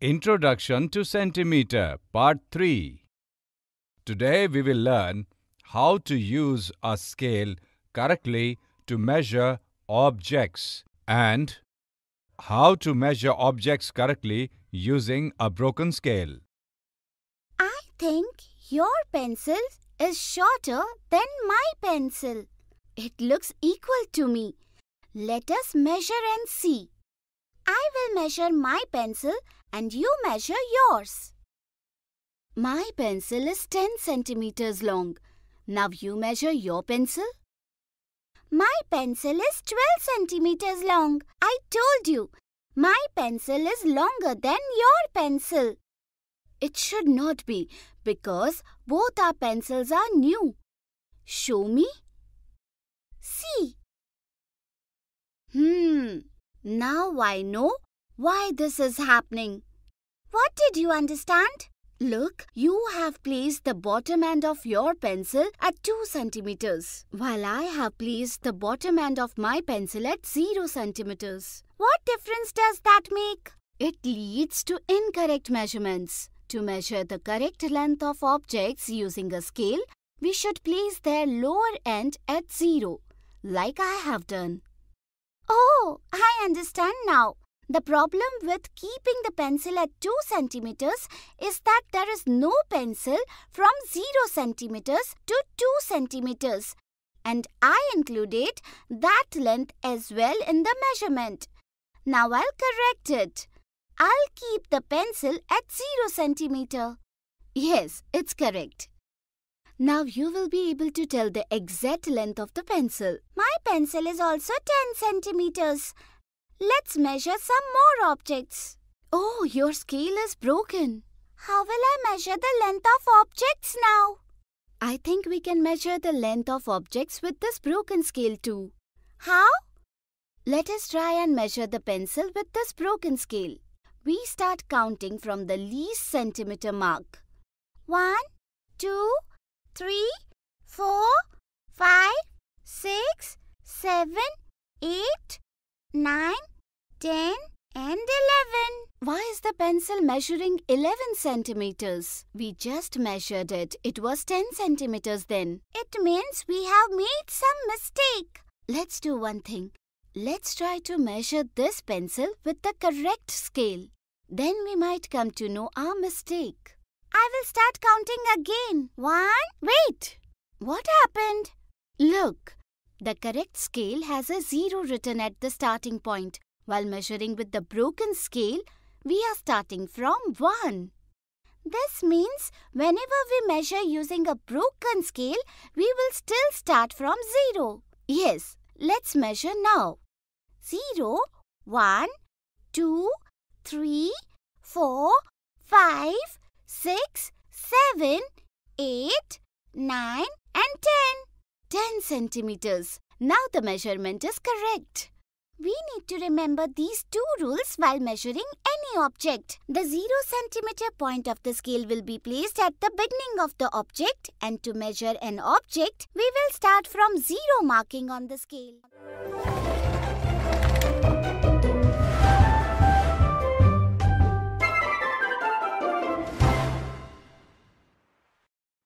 Introduction to Centimeter Part 3 Today we will learn how to use a scale correctly to measure objects and how to measure objects correctly using a broken scale. I think your pencil is shorter than my pencil. It looks equal to me. Let us measure and see measure my pencil and you measure yours. My pencil is 10 centimeters long. Now you measure your pencil. My pencil is 12 centimeters long. I told you. My pencil is longer than your pencil. It should not be because both our pencils are new. Show me. See. Hmm. Now I know why this is happening. What did you understand? Look, you have placed the bottom end of your pencil at 2 centimeters, while I have placed the bottom end of my pencil at 0 centimeters. What difference does that make? It leads to incorrect measurements. To measure the correct length of objects using a scale, we should place their lower end at 0, like I have done. Oh, I understand now. The problem with keeping the pencil at 2 centimeters is that there is no pencil from 0 centimeters to 2 centimeters, and I included that length as well in the measurement. Now I'll correct it. I'll keep the pencil at 0 centimeter. Yes, it's correct. Now you will be able to tell the exact length of the pencil. My pencil is also 10 centimeters Let's measure some more objects. Oh, your scale is broken. How will I measure the length of objects now? I think we can measure the length of objects with this broken scale too. How? Let us try and measure the pencil with this broken scale. We start counting from the least centimeter mark. One, two, three, four, five, six, seven, eight. 9, 10 and 11. Why is the pencil measuring 11 centimeters? We just measured it. It was 10 centimeters then. It means we have made some mistake. Let's do one thing. Let's try to measure this pencil with the correct scale. Then we might come to know our mistake. I will start counting again. One, wait. What happened? Look, the correct scale has a zero written at the starting point. While measuring with the broken scale, we are starting from 1. This means whenever we measure using a broken scale, we will still start from 0. Yes, let's measure now. 0, 1, 2, 3, 4, 5, 6, 7, 8, 9, 10 centimeters. Now the measurement is correct. We need to remember these two rules while measuring any object. The 0 centimeter point of the scale will be placed at the beginning of the object and to measure an object, we will start from 0 marking on the scale.